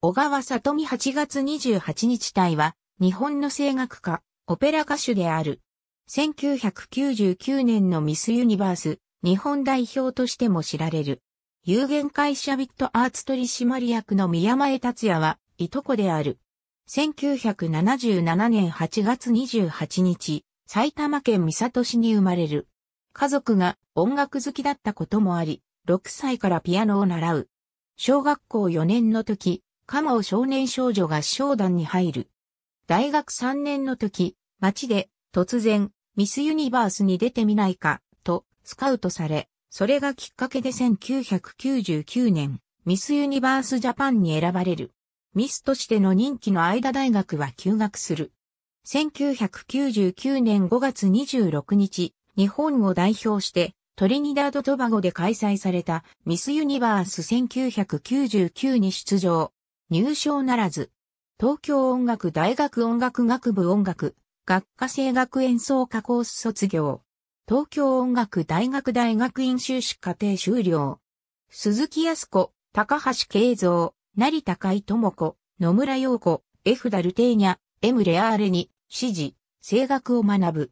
小川里美8月28日隊は、日本の声楽家、オペラ歌手である。1999年のミスユニバース、日本代表としても知られる。有限会社ビットアーツ取締役の宮前達也は、いとこである。1977年8月28日、埼玉県三郷市に生まれる。家族が音楽好きだったこともあり、6歳からピアノを習う。小学校4年の時、カマオ少年少女合唱団に入る。大学3年の時、街で突然ミスユニバースに出てみないかとスカウトされ、それがきっかけで1999年ミスユニバースジャパンに選ばれる。ミスとしての任期の間大学は休学する。1999年5月26日、日本を代表してトリニダード・トバゴで開催されたミスユニバース1999に出場。入賞ならず。東京音楽大学音楽学部音楽学科声楽演奏科コース卒業。東京音楽大学大学院修士課程修了。鈴木康子、高橋慶三、成田海智子、野村陽子、F ダルテーニャ、M レアーレに、指示、声楽を学ぶ。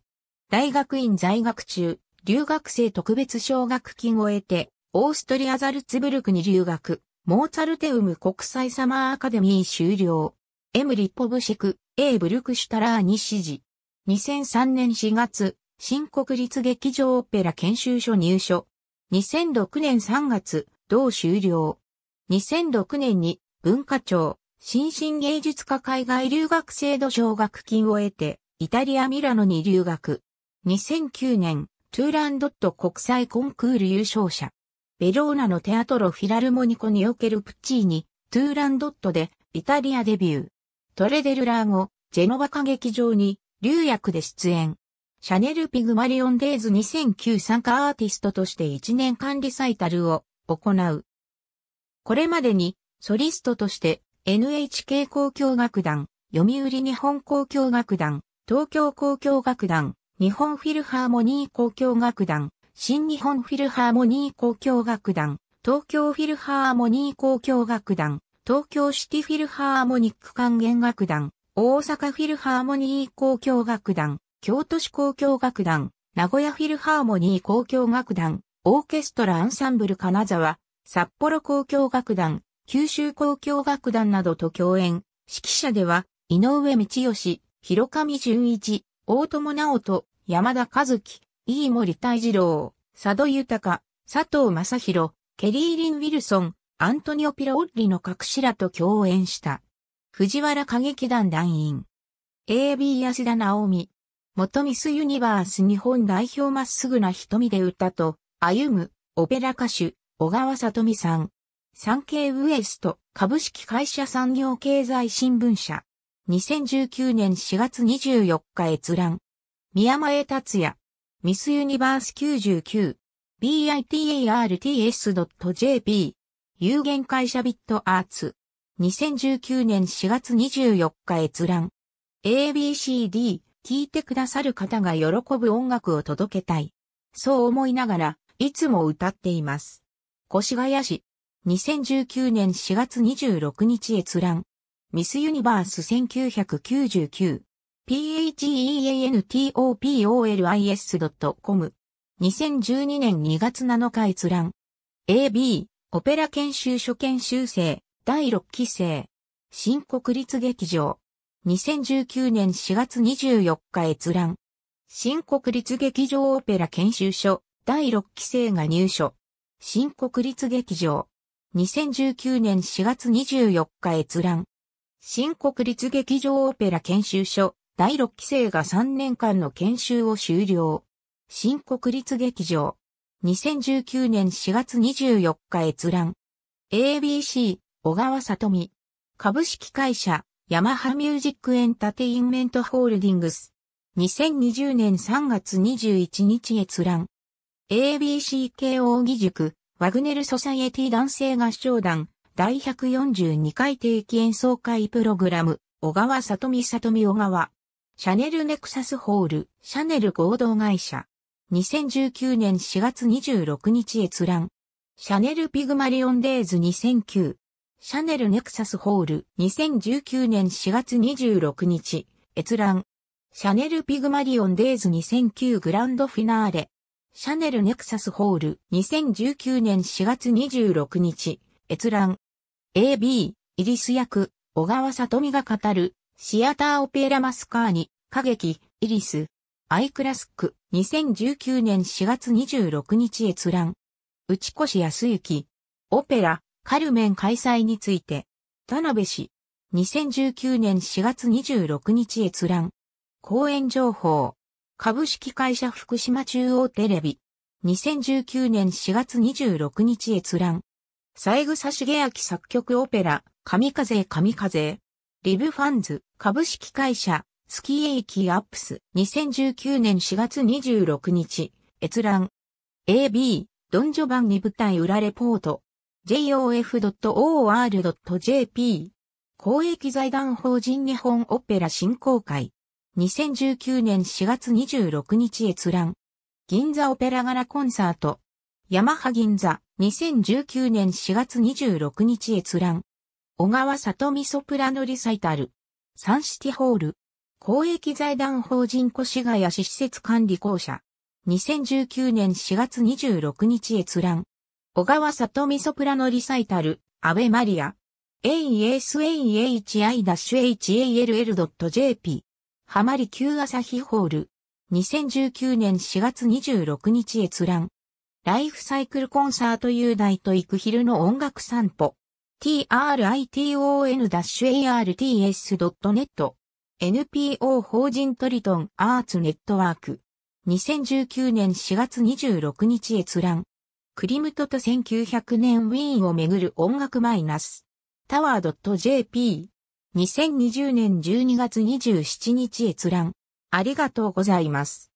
大学院在学中、留学生特別奨学金を得て、オーストリアザルツブルクに留学。モーツァルテウム国際サマーアカデミー終了。エムリポブシェク、A ブルクシュタラーに指示。2003年4月、新国立劇場オペラ研修所入所。2006年3月、同終了。2006年に文化庁、新進芸術家海外留学制度奨学金を得て、イタリア・ミラノに留学。2009年、トゥーランドット国際コンクール優勝者。ベローナのテアトロフィラルモニコにおけるプッチーニ、トゥーランドットでイタリアデビュー。トレデルラー後、ジェノバ歌劇場に、流役で出演。シャネルピグマリオンデイズ2009参加アーティストとして1年間リサイタルを行う。これまでに、ソリストとして、NHK 交響楽団、読売日本交響楽団、東京交響楽団、日本フィルハーモニー交響楽団、新日本フィルハーモニー交響楽団、東京フィルハーモニー交響楽団、東京シティフィルハーモニック管弦楽団、大阪フィルハーモニー交響楽団、京都市交響楽団、名古屋フィルハーモニー交響楽団、オーケストラアンサンブル金沢、札幌交響楽団、九州交響楽団などと共演、指揮者では、井上道義、広上淳一、大友直人、山田和樹、飯森泰二郎、佐渡豊、佐藤正宏、ケリー・リン・ウィルソン、アントニオ・ピラ・オッリの隠しらと共演した。藤原歌劇団団員。AB 安田直美。元ミスユニバース日本代表まっすぐな瞳で歌と、歩む、オペラ歌手、小川里美さん。産経ウエスト株式会社産業経済新聞社。2019年4月24日閲覧。宮前達也。ミスユニバース 99bitarts.jp 有限会社ビットアーツ2019年4月24日閲覧 ABCD 聞いてくださる方が喜ぶ音楽を届けたい。そう思いながら、いつも歌っています。越谷市、2019年4月26日閲覧、ミスユニバース1999 phenotopolis.com 2012年2月7日閲覧 AB オペラ研修所研修生第6期生新国立劇場2019年4月24日閲覧新国立劇場オペラ研修所第6期生が入所新国立劇場2019年4月24日閲覧新国立劇場オペラ研修所第6期生が3年間の研修を終了。新国立劇場。2019年4月24日閲覧。ABC、小川里美。株式会社、ヤマハミュージックエンタテインメントホールディングス。2020年3月21日閲覧。ABC 慶応義塾、ワグネルソサイエティ男性合唱団、第142回定期演奏会プログラム、小川里美里美小川。シャネルネクサスホール、シャネル合同会社。2019年4月26日閲覧。シャネルピグマリオンデイズ2009。シャネルネクサスホール、2019年4月26日、閲覧。シャネルピグマリオンデイズ2009グランドフィナーレ。シャネルネクサスホール、2019年4月26日、閲覧。AB、イリス役、小川里美が語る、シアターオペラマスカーニ、歌劇、イリス、アイクラスク、2019年4月26日閲覧。内越康行オペラ、カルメン開催について、田辺氏、2019年4月26日閲覧。講演情報、株式会社福島中央テレビ、2019年4月26日閲覧。三枝茂明作曲オペラ、神風神風。リブファンズ、株式会社、スキーエイキアップス、2019年4月26日、閲覧。AB、ドンジョバンに舞台裏レポート。jof.or.jp。公益財団法人日本オペラ振興会。2019年4月26日閲覧。銀座オペラ柄コンサート。ヤマハ銀座、2019年4月26日閲覧。小川里美ソプラノリサイタル。サンシティホール。公益財団法人越谷市施設管理公社。2019年4月26日閲覧。小川里美ソプラノリサイタル、アベマリア。aesahi-hall.jp。浜離旧朝日ホール。2019年4月26日閲覧。ライフサイクルコンサート雄大と行く昼の音楽散歩。triton-arts.net NPO 法人トリトンアーツネットワーク2019年4月26日閲覧クリムトと1900年ウィーンをめぐる音楽マイナスタワー .jp 2020年12月27日閲覧ありがとうございます。